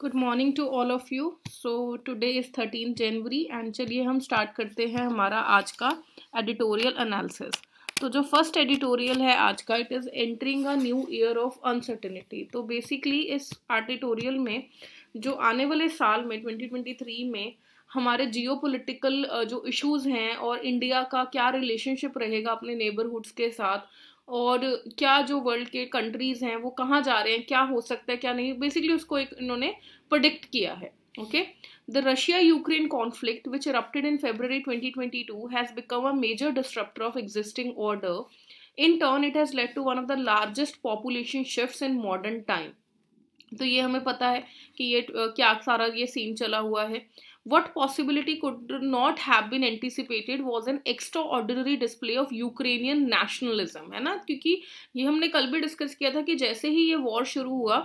Good morning to all of you so today is thirteen January and चलिए हम start करते हैं हमारा आज का एडिटोरियल एनालिसिस तो जो फर्स्ट एडिटोरियल है आज का it is entering a new year of uncertainty तो बेसिकली इस एडिटोरियल में जो आने वाले साल में 2023 में हमारे जियो जो इश्यूज़ हैं और इंडिया का क्या रिलेशनशिप रहेगा अपने नेबरहुड्स के साथ और क्या जो वर्ल्ड के कंट्रीज हैं वो कहाँ जा रहे हैं क्या हो सकता है क्या नहीं बेसिकली उसको एक इन्होंने प्रडिक्ट किया है okay the Russia Ukraine conflict which erupted in February 2022 twenty two has become a major disruptor of existing order in turn it has led to one of the largest population shift in modern time तो ये हमें पता है कि ये क्या सारा ये सीन चला हुआ है What possibility could not have been anticipated was an extraordinary display of Ukrainian nationalism, है ना क्योंकि ये हमने कल भी डिस्कस किया था कि जैसे ही ये वॉर शुरू हुआ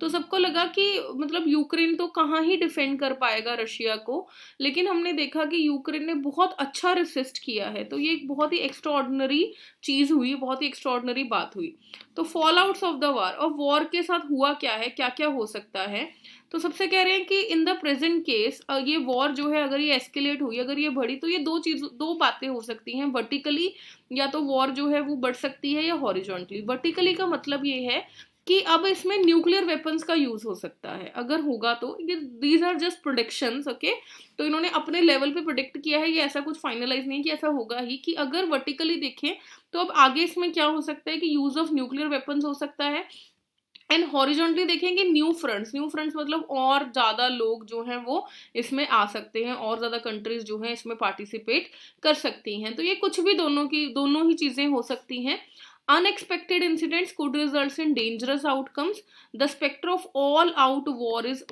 तो सबको लगा कि मतलब यूक्रेन तो कहाँ ही डिफेंड कर पाएगा रशिया को लेकिन हमने देखा कि यूक्रेन ने बहुत अच्छा रिसिस्ट किया है तो ये एक बहुत ही एक्स्ट्रॉर्डनरी चीज़ हुई बहुत ही एक्स्ट्रॉर्डनरी बात हुई तो fallouts of the war और वॉर के साथ हुआ क्या है क्या क्या हो सकता है तो सबसे कह रहे हैं कि इन द प्रेजेंट केस ये वॉर जो है अगर ये एस्केलेट हुई अगर ये बढ़ी तो ये दो चीज दो बातें हो सकती हैं वर्टिकली या तो वॉर जो है वो बढ़ सकती है या हॉरिजॉन्टली वर्टिकली का मतलब ये है कि अब इसमें न्यूक्लियर वेपन्स का यूज हो सकता है अगर होगा तो ये these are just prediction okay तो इन्होंने अपने लेवल पे प्रोडिक्ट किया है ये ऐसा कुछ फाइनलाइज नहीं कि ऐसा होगा ही कि अगर वर्टिकली देखें तो अब आगे इसमें क्या हो सकता है कि यूज ऑफ न्यूक्लियर वेपन्स हो सकता है एंड हॉरिजॉन्टली देखेंगे न्यू फ्रंट्स न्यू फ्रंट्स मतलब और ज्यादा लोग जो हैं वो इसमें आ सकते हैं और ज्यादा कंट्रीज जो हैं इसमें पार्टिसिपेट कर सकती हैं तो ये कुछ भी दोनों की दोनों ही चीजें हो सकती हैं unexpected incidents could result in dangerous outcomes the spectre of all out war is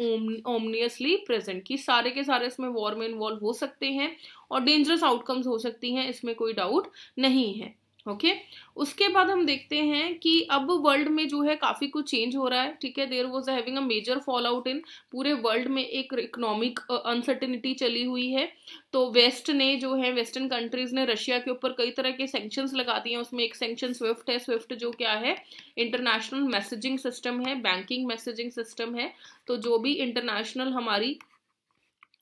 ominously present कि सारे के सारे इसमें वॉर में इन्वॉल्व हो सकते हैं और डेंजरस आउटकम्स हो सकती हैं इसमें कोई डाउट नहीं है ओके okay? उसके बाद हम देखते हैं कि अब वर्ल्ड में जो है काफ़ी कुछ चेंज हो रहा है ठीक है there was having a major fall out in पूरे वर्ल्ड में एक इकोनॉमिक अनसर्टेनिटी चली हुई है तो वेस्ट ने जो है वेस्टर्न कंट्रीज ने रशिया के ऊपर कई तरह के सेंक्शंस लगा दिए हैं उसमें एक सेंक्शन स्विफ्ट है स्विफ्ट जो क्या है इंटरनेशनल मैसेजिंग सिस्टम है बैंकिंग मैसेजिंग सिस्टम है तो जो भी इंटरनेशनल हमारी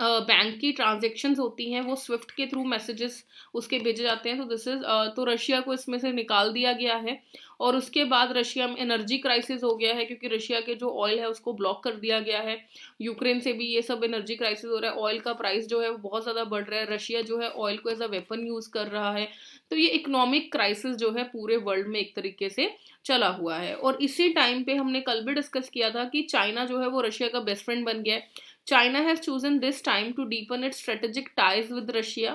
बैंक की ट्रांजेक्शन्स होती हैं वो स्विफ्ट के थ्रू मैसेजेस उसके भेजे जाते हैं तो दिस इज़ तो रशिया को इसमें से निकाल दिया गया है और उसके बाद रशिया में एनर्जी क्राइसिस हो गया है क्योंकि रशिया के जो ऑयल है उसको ब्लॉक कर दिया गया है यूक्रेन से भी ये सब एनर्जी क्राइसिस हो रहा है ऑयल का प्राइस जो है वो बहुत ज़्यादा बढ़ रहा है रशिया जो है ऑयल को एज अ वेपन यूज़ कर रहा है तो ये इकोनॉमिक क्राइसिस जो है पूरे वर्ल्ड में एक तरीके से चला हुआ है और इसी टाइम पर हमने कल भी डिस्कस किया था कि चाइना जो है वो रशिया का बेस्ट फ्रेंड बन गया है China has chosen this time to deepen its strategic ties with Russia.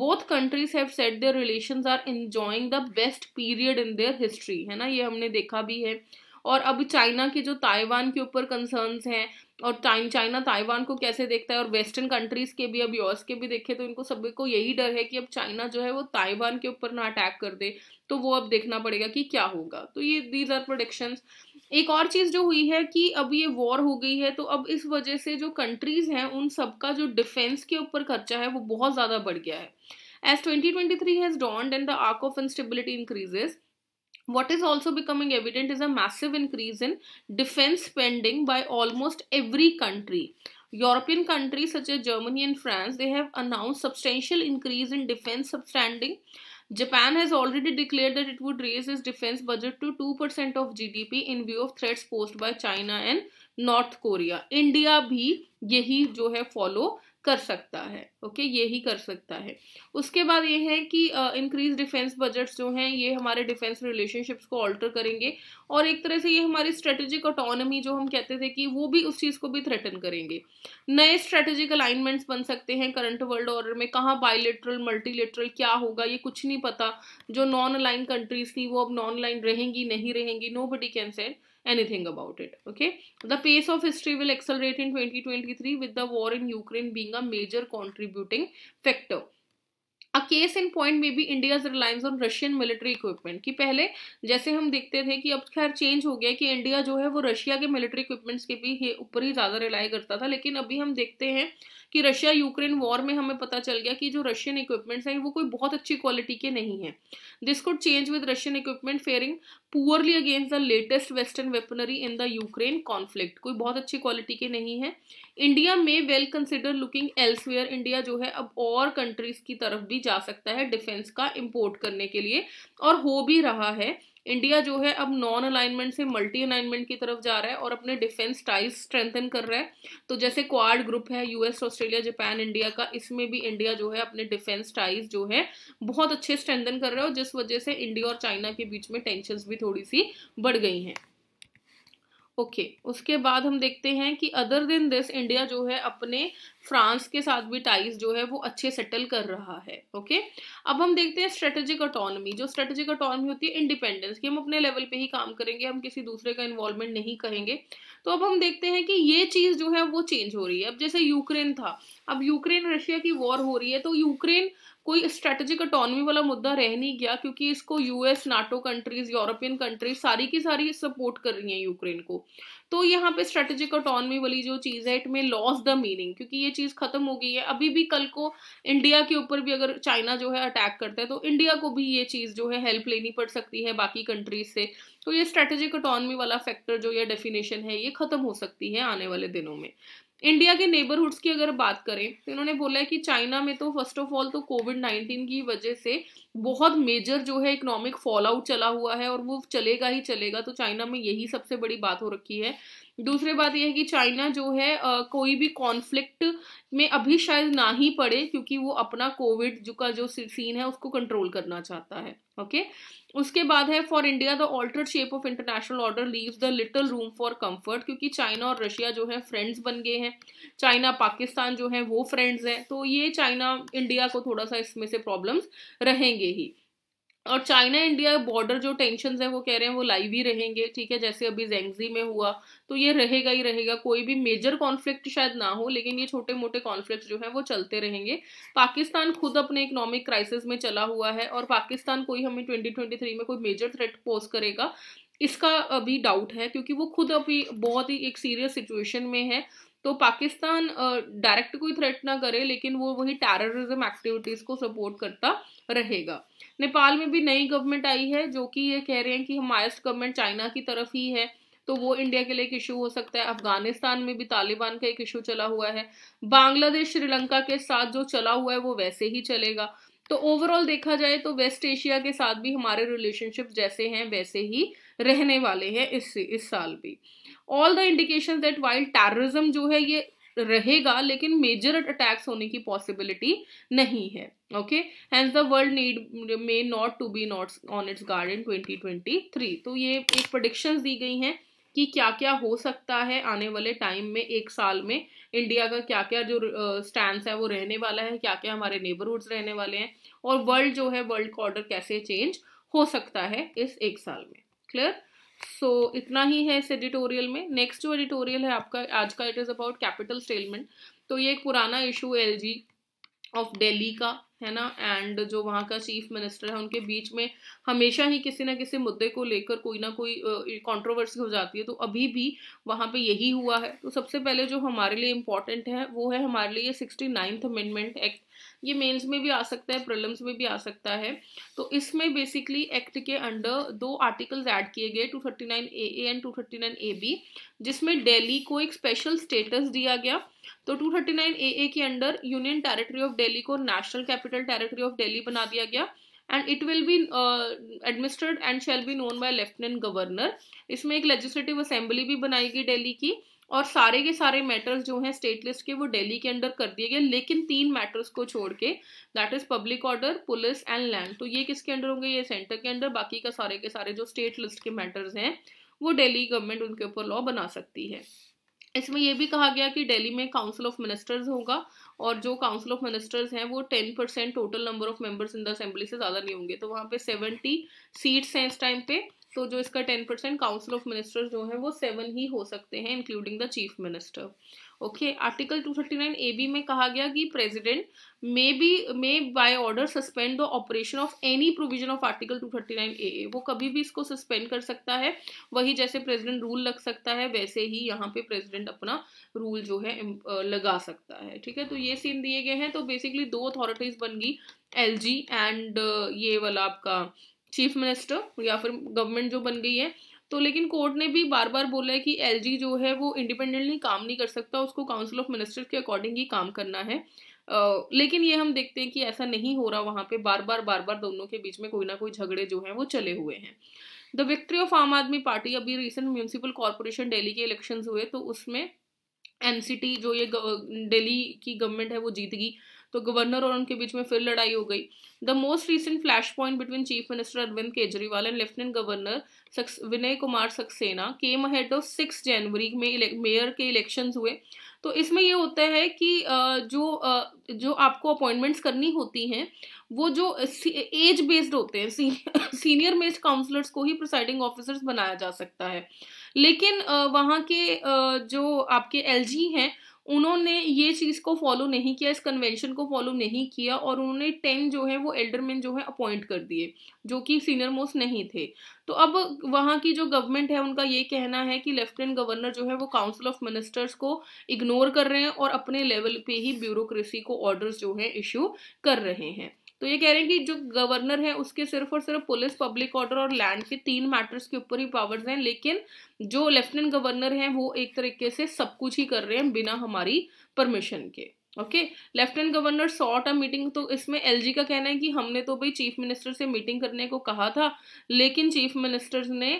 Both countries have said their relations are enjoying the best period in their history. है ना ये हमने देखा भी है और अब चाइना के जो ताइवान के ऊपर कंसर्न्स हैं और टाइम चाइना ताइवान को कैसे देखता है और वेस्टर्न कंट्रीज़ के भी अब यूएस के भी देखे तो इनको सभी को यही डर है कि अब चाइना जो है वो ताइवान के ऊपर ना अटैक कर दे तो वो अब देखना पड़ेगा कि क्या होगा तो ये दीज आर प्रोडिक्शन एक और चीज़ जो हुई है कि अब ये वॉर हो गई है तो अब इस वजह से जो कंट्रीज़ हैं उन सबका जो डिफेंस के ऊपर खर्चा है वो बहुत ज़्यादा बढ़ गया है as twenty twenty three has dawned and the arc of instability increases What is also becoming evident is a massive increase in defense spending by almost every country. European countries such as Germany and France, they have announced substantial increase in defense spending. Japan has already declared that it would raise its defense budget to 2% of GDP in view of threats posed by China and North Korea India भी यही जो है follow कर सकता है okay ये ही कर सकता है उसके बाद ये है कि इंक्रीज डिफेंस बजट्स जो हैं ये हमारे डिफेंस रिलेशनशिप्स को ऑल्टर करेंगे और एक तरह से ये हमारी स्ट्रेटेजिक ऑटोनमी जो हम कहते थे कि वो भी उस चीज़ को भी थ्रेटन करेंगे नए स्ट्रेटेजिक अलाइनमेंट्स बन सकते हैं करंट वर्ल्ड ऑर्डर में कहाँ बायोलिट्रल मल्टीलेट्रल क्या होगा ये कुछ नहीं पता जो नॉन अलाइन कंट्रीज थी वो अब नॉन अलाइन रहेंगी नहीं रहेंगी nobody can anything about it okay the pace of history will accelerate in 2023 with the war in ukraine being a major contributing factor a case in point में भी India's reliance on Russian military equipment कि पहले जैसे हम देखते थे कि अब खैर चेंज हो गया कि इंडिया जो है वो रशिया के मिलिट्री इक्विपमेंट्स के भी ऊपर ही ज़्यादा रिलाई करता था लेकिन अभी हम देखते हैं कि रशिया यूक्रेन वॉर में हमें पता चल गया कि जो रशियन इक्विपमेंट्स हैं वो कोई बहुत अच्छी क्वालिटी के नहीं हैं this could change with Russian equipment faring poorly against the latest western weaponry in the Ukraine conflict कोई बहुत अच्छी क्वालिटी के नहीं है इंडिया में well consider looking elsewhere India जो है अब और कंट्रीज की तरफ भी भी जा सकता है डिफेंस का इम्पोर्ट करने के लिए और हो भी रहा है इंडिया जो है अब नॉन अलाइनमेंट से मल्टी अलाइनमेंट की तरफ जा रहा है और अपने डिफेंस टाइल्स स्ट्रेंथन कर रहा है तो जैसे क्वाड ग्रुप है यूएस ऑस्ट्रेलिया जापान इंडिया का इसमें भी इंडिया जो है अपने डिफेंस टाइल्स जो है बहुत अच्छे स्ट्रेंथन कर रहा है और जिस वजह से इंडिया और चाइना के बीच में टेंशन भी थोड़ी सी बढ़ गई हैं ओके okay, उसके बाद हम देखते हैं कि अदर देन दिस इंडिया जो है अपने फ्रांस के साथ भी टाइज जो है वो अच्छे सेटल कर रहा है ओके okay? अब हम देखते हैं स्ट्रेटेजिक ऑटोनमी जो स्ट्रेटेजिक ऑटोनमी होती है इंडिपेंडेंस कि हम अपने लेवल पे ही काम करेंगे हम किसी दूसरे का इन्वॉल्वमेंट नहीं करेंगे तो अब हम देखते हैं कि ये चीज़ जो है वो चेंज हो रही है अब जैसे यूक्रेन था अब यूक्रेन रशिया की वॉर हो रही है तो यूक्रेन कोई स्ट्रेटेजिक अटोनमी वाला मुद्दा रह नहीं गया क्योंकि इसको US NATO countries European countries सारी की सारी सपोर्ट कर रही हैं यूक्रेन को तो यहाँ पे स्ट्रेटेजिक अटोनमी वाली जो चीज़ है इट में लॉस द मीनिंग क्योंकि ये चीज़ खत्म हो गई है अभी भी कल को इंडिया के ऊपर भी अगर चाइना जो है अटैक करता है तो इंडिया को भी ये चीज़ जो है हेल्प लेनी पड़ सकती है बाकी कंट्रीज से तो ये स्ट्रेटेजिक अटोनमी वाला फैक्टर जो ये डेफिनेशन है ये खत्म हो सकती है आने वाले दिनों में इंडिया के नेबरहुड्स की अगर बात करें तो इन्होंने बोला है कि चाइना में तो फर्स्ट ऑफ ऑल तो कोविड नाइन्टीन की वजह से बहुत मेजर जो है इकोनॉमिक फॉल आउट चला हुआ है और वो चलेगा ही चलेगा तो चाइना में यही सबसे बड़ी बात हो रखी है दूसरी बात यह है कि चाइना जो है आ, कोई भी कॉन्फ्लिक्ट में अभी शायद ना ही पड़े क्योंकि वो अपना कोविड जो का जो सीन है उसको कंट्रोल करना चाहता है ओके उसके बाद है for India the alter shape of international order leave the little room for comfort क्योंकि चाइना और रशिया जो है फ्रेंड्स बन गए हैं चाइना पाकिस्तान जो है वो फ्रेंड्स हैं तो ये चाइना इंडिया को थोड़ा सा इसमें से प्रॉब्लम्स रहेंगे ही और चाइना इंडिया बॉर्डर जो टेंशन है वो कह रहे हैं वो लाइव ही रहेंगे ठीक है जैसे अभी जेंगजी में हुआ तो ये रहेगा ही रहेगा कोई भी मेजर कॉन्फ्लिक्ट शायद ना हो लेकिन ये छोटे मोटे कॉन्फ्लिक्ट जो हैं वो चलते रहेंगे पाकिस्तान खुद अपने इकोनॉमिक क्राइसिस में चला हुआ है और पाकिस्तान कोई हमें थ्री में कोई मेजर थ्रेट पोज करेगा इसका अभी डाउट है क्योंकि वो खुद अभी बहुत ही एक सीरियस सिचुएशन में है तो पाकिस्तान डायरेक्ट कोई थ्रेट ना करे लेकिन वो वही टेररिज्म एक्टिविटीज़ को सपोर्ट करता रहेगा नेपाल में भी नई गवर्नमेंट आई है जो कि ये कह रहे हैं कि हाइस्ट गवर्नमेंट चाइना की तरफ ही है तो वो इंडिया के लिए एक इशू हो सकता है अफगानिस्तान में भी तालिबान का एक इशू चला हुआ है बांग्लादेश श्रीलंका के साथ जो चला हुआ है वो वैसे ही चलेगा तो ओवरऑल देखा जाए तो वेस्ट एशिया के साथ भी हमारे रिलेशनशिप जैसे हैं वैसे ही रहने वाले हैं इस इस साल भी all the indication that wild terrorism जो है ये रहेगा लेकिन मेजर अटैक्स होने की पॉसिबिलिटी नहीं है okay hence the world need may not to be not on its guard in twenty तो ये एक प्रोडिक्शन दी गई हैं कि क्या क्या हो सकता है आने वाले टाइम में एक साल में इंडिया का क्या क्या जो स्टैंड है वो रहने वाला है क्या क्या हमारे नेबरहुड्स रहने वाले हैं और वर्ल्ड जो है वर्ल्ड का ऑर्डर कैसे चेंज हो सकता है इस एक साल में क्लियर सो so, इतना ही है इस एडिटोरियल में नेक्स्ट जो एडिटोरियल है आपका आज का it is about capital settlement तो ये एक पुराना इशू है एल ऑफ डेली का है ना एंड जो वहाँ का चीफ मिनिस्टर है उनके बीच में हमेशा ही किसी ना किसी मुद्दे को लेकर कोई ना कोई कंट्रोवर्सी हो जाती है तो अभी भी वहाँ पे यही हुआ है तो सबसे पहले जो हमारे लिए इम्पॉर्टेंट है वो है हमारे लिए सिक्सटी नाइन्थ अमेंडमेंट एक्ट ये मेंस में भी आ सकता है प्रॉब्लम्स में भी आ सकता है तो इसमें बेसिकली एक्ट के अंडर दो आर्टिकल्स ऐड किए गए 239 ए एंड 239 ए बी जिसमें दिल्ली को एक स्पेशल स्टेटस दिया गया तो 239 ए के under union territory of Delhi को national capital territory of Delhi बना दिया गया and it will be administered and shall be known by lieutenant governor इसमें एक लेजिस्लेटिव असेंबली भी बनाई गई डेली की और सारे के सारे मैटर्स जो हैं स्टेट लिस्ट के वो दिल्ली के अंडर कर दिए गए लेकिन तीन मैटर्स को छोड़ के that is public order police and land तो ये किसके अंडर होंगे ये सेंटर के अंडर बाकी का सारे के सारे जो स्टेट लिस्ट के मैटर्स हैं वो दिल्ली गवर्नमेंट उनके ऊपर लॉ बना सकती है इसमें यह भी कहा गया कि दिल्ली में काउंसिल ऑफ मिनिस्टर्स होगा और जो काउंसिल ऑफ मिनिस्टर्स हैं वो ten percent total number of members in the assembly से ज़्यादा नहीं होंगे तो वहाँ पे सेवेंटी सीट्स हैं इस टाइम पे तो जो इसका ten percent council of minister जो है वो सेवन ही हो सकते हैं including the chief minister okay article two thirty nine A B में कहा गया कि president may be may by order suspend the operation of any provision of article two thirty nine A A वो कभी भी इसको सस्पेंड कर सकता है वही जैसे प्रेजिडेंट रूल लग सकता है वैसे ही यहाँ पे प्रेजिडेंट अपना रूल जो है लगा सकता है ठीक है तो ये सीन दिए गए हैं तो बेसिकली दो अथॉरिटीज बन गई एल जी एंड ये वाला आपका चीफ मिनिस्टर या फिर गवर्नमेंट जो बन गई है तो लेकिन कोर्ट ने भी बार बार बोला है कि एलजी जो है वो इंडिपेंडेंटली काम नहीं कर सकता उसको काउंसिल ऑफ मिनिस्टर के अकॉर्डिंग ही काम करना है आ, लेकिन ये हम देखते हैं कि ऐसा नहीं हो रहा वहाँ पे बार बार बार बार दोनों के बीच में कोई ना कोई झगड़े जो हैं वो चले हुए हैं द विक्ट्री ऑफ आम आदमी पार्टी अभी रिसेंट म्यूनसिपल कॉरपोरेशन डेली के इलेक्शन हुए तो उसमें एनसीटी जो ये डेली की गवर्नमेंट है वो जीत गई तो गवर्नर और उनके बीच में फिर लड़ाई हो गई the most recent flash point between chief minister Arvind Kejriwal and lieutenant governor Vinay Kumar Saxena came ahead of six January में मेयर के इलेक्शन हुए तो इसमें ये होता है कि जो जो आपको अपॉइंटमेंट्स करनी होती हैं वो जो एज बेस्ड होते हैं सीनियर बेस्ड काउंसलर्स को ही प्रिसाइडिंग ऑफिसर्स बनाया जा सकता है लेकिन वहाँ के जो आपके एलजी हैं उन्होंने ये चीज़ को फॉलो नहीं किया इस कन्वेंशन को फॉलो नहीं किया और उन्होंने टेन जो है वो एल्डरमैन जो है अपॉइंट कर दिए जो कि सीनियर मोस्ट नहीं थे तो अब वहाँ की जो गवर्नमेंट है उनका ये कहना है कि लेफ्टिनेंट गवर्नर जो है वो काउंसिल ऑफ मिनिस्टर्स को इग्नोर कर रहे हैं और अपने लेवल पे ही ब्यूरोक्रेसी को ऑर्डर्स जो है इशू कर रहे हैं तो ये कह रहे हैं कि जो गवर्नर है उसके सिर्फ और सिर्फ पुलिस पब्लिक ऑर्डर और लैंड के तीन मैटर्स के ऊपर ही पावर्स हैं लेकिन जो लेफ्टिनेंट गवर्नर हैं वो एक तरीके से सब कुछ ही कर रहे हैं बिना हमारी परमिशन के okay lieutenant governor sought a meeting तो इसमें एलजी का कहना है कि हमने तो भाई चीफ मिनिस्टर से मीटिंग करने को कहा था लेकिन चीफ मिनिस्टर्स ने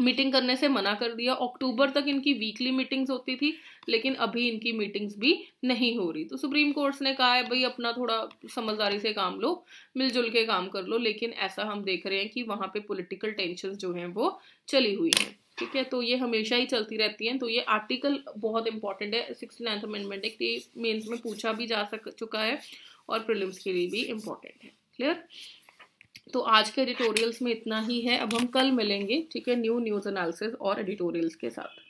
मीटिंग करने से मना कर दिया अक्टूबर तक इनकी वीकली मीटिंग्स होती थी लेकिन अभी इनकी मीटिंग्स भी नहीं हो रही तो सुप्रीम कोर्ट्स ने कहा है भाई अपना थोड़ा समझदारी से काम लो मिलजुल के काम कर लो लेकिन ऐसा हम देख रहे हैं कि वहाँ पे पॉलिटिकल टेंशन जो हैं वो चली हुई हैं ठीक है तो ये हमेशा ही चलती रहती हैं तो ये आर्टिकल बहुत इंपॉर्टेंट है सिक्सटी नाइन्थ अमेंडमेंट एक मेन्स में पूछा भी जा सक चुका है और प्रिलिम्स के लिए भी इम्पॉर्टेंट है क्लियर तो आज के एडिटोरियल्स में इतना ही है अब हम कल मिलेंगे ठीक है न्यू न्यूज़ एनालिसिस और एडिटोरियल्स के साथ